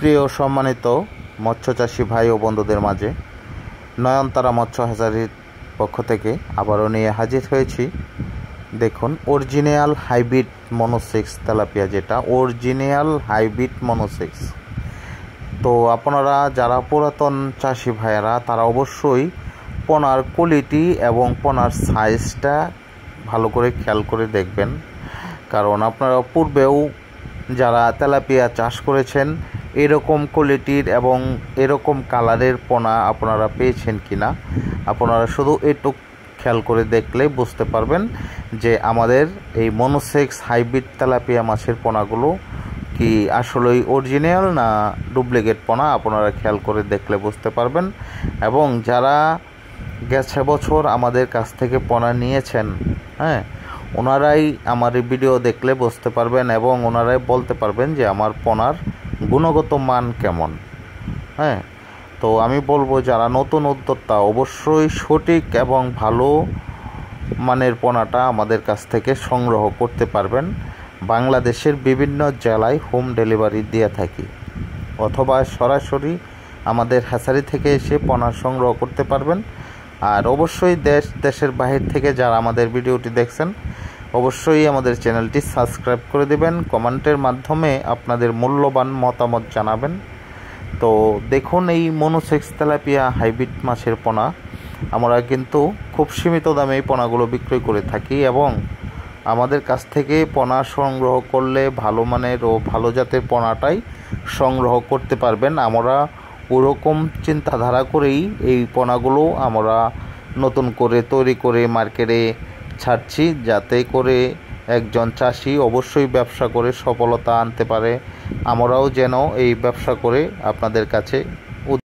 প্রিয় সম্মানিত মৎস্যচাষী ভাই ও বন্ধুদের মাঝে নয়নতারা মৎস্য হাজারির পক্ষ থেকে আবারও নিয়ে হাজির হয়েছি দেখুন অরিজিনাল হাইব্রিড মনোসিক্স তেলাপিয়া যেটা অরিজিনাল হাইব্রিড মনোসিক্স তো আপনারা যারা পুরাতন চাষি ভাইয়েরা তারা অবশ্যই পনার কোয়ালিটি এবং পনার সাইজটা ভালো করে খেয়াল করে দেখবেন কারণ আপনারা পূর্বেও যারা তেলাপিয়া চাষ করেছেন এরকম কোয়ালিটির এবং এরকম কালারের পোনা আপনারা পেয়েছেন কি না আপনারা শুধু এটুক খেয়াল করে দেখলে বুঝতে পারবেন যে আমাদের এই মনোসেক্স হাইব্রিড তেলাপিয়া মাছের পোনাগুলো কি আসলেই অরিজিনাল না ডুপ্লিকেট পোনা আপনারা খেয়াল করে দেখলে বুঝতে পারবেন এবং যারা গেছে বছর আমাদের কাছ থেকে পোনা নিয়েছেন হ্যাঁ ওনারাই আমার ভিডিও দেখলে বুঝতে পারবেন এবং ওনারাই বলতে পারবেন যে আমার পোনার গুণগত মান কেমন হ্যাঁ তো আমি বলবো যারা নতুন উদ্যোক্তা অবশ্যই সঠিক এবং ভালো মানের পোনাটা আমাদের কাছ থেকে সংগ্রহ করতে পারবেন বাংলাদেশের বিভিন্ন জেলায় হোম ডেলিভারি দিয়ে থাকি অথবা সরাসরি আমাদের হ্যাচারি থেকে এসে পনা সংগ্রহ করতে পারবেন আর অবশ্যই দেশ দেশের বাহির থেকে যারা আমাদের ভিডিওটি দেখছেন অবশ্যই আমাদের চ্যানেলটি সাবস্ক্রাইব করে দেবেন কমেন্টের মাধ্যমে আপনাদের মূল্যবান মতামত জানাবেন তো দেখুন এই মনোসেক্স তেলাপিয়া হাইব্রিড মাছের পোনা আমরা কিন্তু খুব সীমিত দামে এই পোনাগুলো বিক্রয় করে থাকি এবং আমাদের কাছ থেকে পোনা সংগ্রহ করলে ভালো মানের ও ভালো জাতের পোনাটাই সংগ্রহ করতে পারবেন আমরা ওরকম চিন্তাধারা করেই এই পোনাগুলো আমরা নতুন করে তৈরি করে মার্কেটে ছাড়ছি যাতে করে একজন চাষি অবশ্যই ব্যবসা করে সফলতা আনতে পারে আমরাও যেন এই ব্যবসা করে আপনাদের কাছে